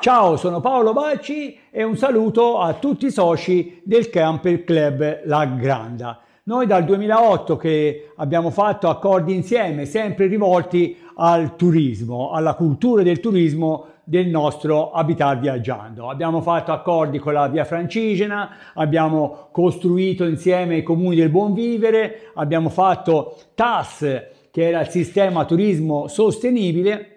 Ciao, sono Paolo Bacci e un saluto a tutti i soci del Camper Club La Granda. Noi dal 2008 che abbiamo fatto accordi insieme, sempre rivolti al turismo, alla cultura del turismo del nostro Habitat Viaggiando. Abbiamo fatto accordi con la Via Francigena, abbiamo costruito insieme i comuni del buon vivere, abbiamo fatto TAS, che era il sistema turismo sostenibile,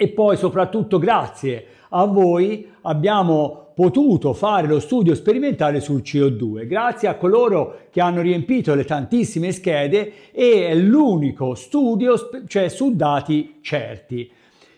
e poi soprattutto grazie a voi abbiamo potuto fare lo studio sperimentale sul CO2 grazie a coloro che hanno riempito le tantissime schede e è l'unico studio cioè su dati certi.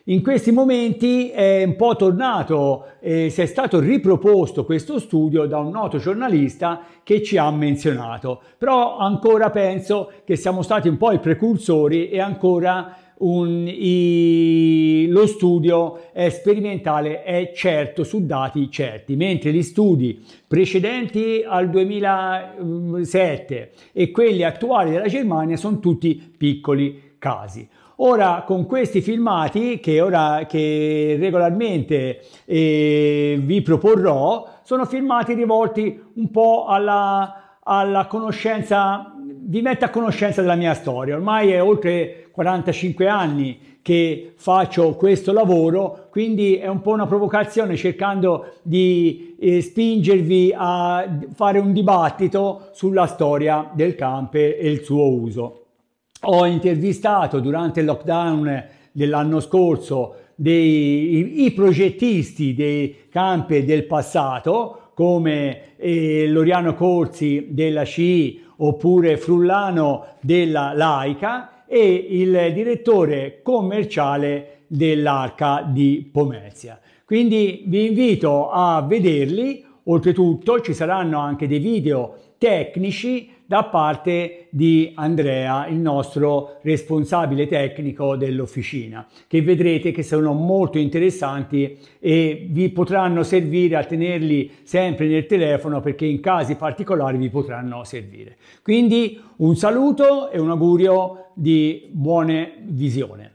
In questi momenti è un po' tornato, eh, si è stato riproposto questo studio da un noto giornalista che ci ha menzionato, però ancora penso che siamo stati un po' i precursori e ancora un, i, lo studio è sperimentale è certo su dati certi, mentre gli studi precedenti al 2007 e quelli attuali della Germania sono tutti piccoli casi. Ora con questi filmati che, ora, che regolarmente eh, vi proporrò sono filmati rivolti un po' alla, alla conoscenza, vi metto a conoscenza della mia storia. Ormai è oltre 45 anni che faccio questo lavoro, quindi è un po' una provocazione cercando di eh, spingervi a fare un dibattito sulla storia del camper e il suo uso. Ho intervistato durante il lockdown dell'anno scorso dei, i, i progettisti dei campi del passato come eh, Loriano Corsi della CI oppure Frullano della Laica e il direttore commerciale dell'Arca di Pomezia. Quindi vi invito a vederli, oltretutto ci saranno anche dei video tecnici da parte di Andrea, il nostro responsabile tecnico dell'officina, che vedrete che sono molto interessanti e vi potranno servire a tenerli sempre nel telefono perché in casi particolari vi potranno servire. Quindi un saluto e un augurio di buone visioni.